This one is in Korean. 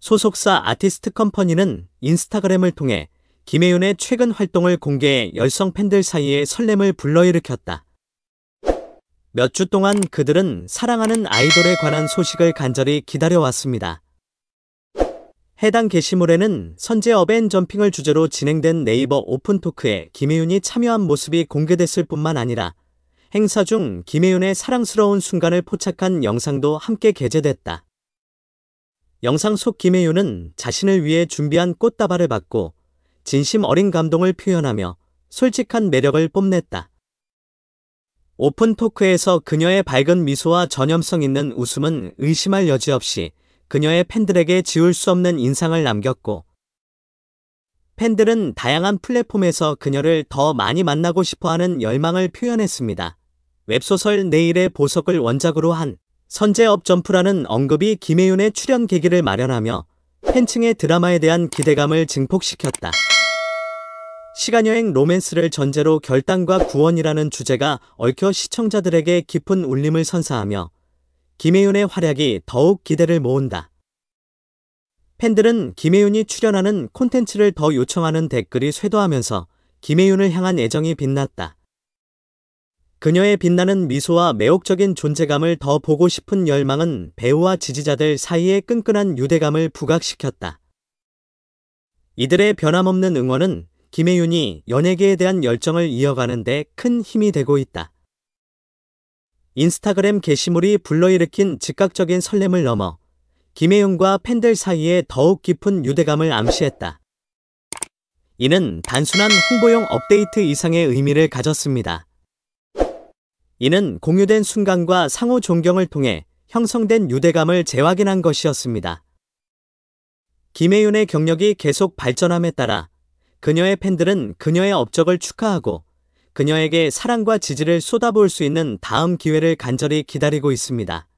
소속사 아티스트 컴퍼니는 인스타그램을 통해 김혜윤의 최근 활동을 공개해 열성 팬들 사이에 설렘을 불러일으켰다. 몇 주 동안 그들은 사랑하는 아이돌에 관한 소식을 간절히 기다려왔습니다. 해당 게시물에는 선제 어벤 점핑을 주제로 진행된 네이버 오픈토크에 김혜윤이 참여한 모습이 공개됐을 뿐만 아니라 행사 중 김혜윤의 사랑스러운 순간을 포착한 영상도 함께 게재됐다. 영상 속 김혜윤은 자신을 위해 준비한 꽃다발을 받고 진심 어린 감동을 표현하며 솔직한 매력을 뽐냈다. 오픈 토크에서 그녀의 밝은 미소와 전염성 있는 웃음은 의심할 여지 없이 그녀의 팬들에게 지울 수 없는 인상을 남겼고 팬들은 다양한 플랫폼에서 그녀를 더 많이 만나고 싶어하는 열망을 표현했습니다. 웹소설 내일의 보석을 원작으로 한 선제업 점프라는 언급이 김혜윤의 출연 계기를 마련하며 팬층의 드라마에 대한 기대감을 증폭시켰다. 시간여행 로맨스를 전제로 결단과 구원이라는 주제가 얽혀 시청자들에게 깊은 울림을 선사하며 김혜윤의 활약이 더욱 기대를 모은다. 팬들은 김혜윤이 출연하는 콘텐츠를 더 요청하는 댓글이 쇄도하면서 김혜윤을 향한 애정이 빛났다. 그녀의 빛나는 미소와 매혹적인 존재감을 더 보고 싶은 열망은 배우와 지지자들 사이의 끈끈한 유대감을 부각시켰다. 이들의 변함없는 응원은 김혜윤이 연예계에 대한 열정을 이어가는 데 큰 힘이 되고 있다. 인스타그램 게시물이 불러일으킨 즉각적인 설렘을 넘어 김혜윤과 팬들 사이에 더욱 깊은 유대감을 암시했다. 이는 단순한 홍보용 업데이트 이상의 의미를 가졌습니다. 이는 공유된 순간과 상호 존경을 통해 형성된 유대감을 재확인한 것이었습니다. 김혜윤의 경력이 계속 발전함에 따라 그녀의 팬들은 그녀의 업적을 축하하고 그녀에게 사랑과 지지를 쏟아부을 수 있는 다음 기회를 간절히 기다리고 있습니다.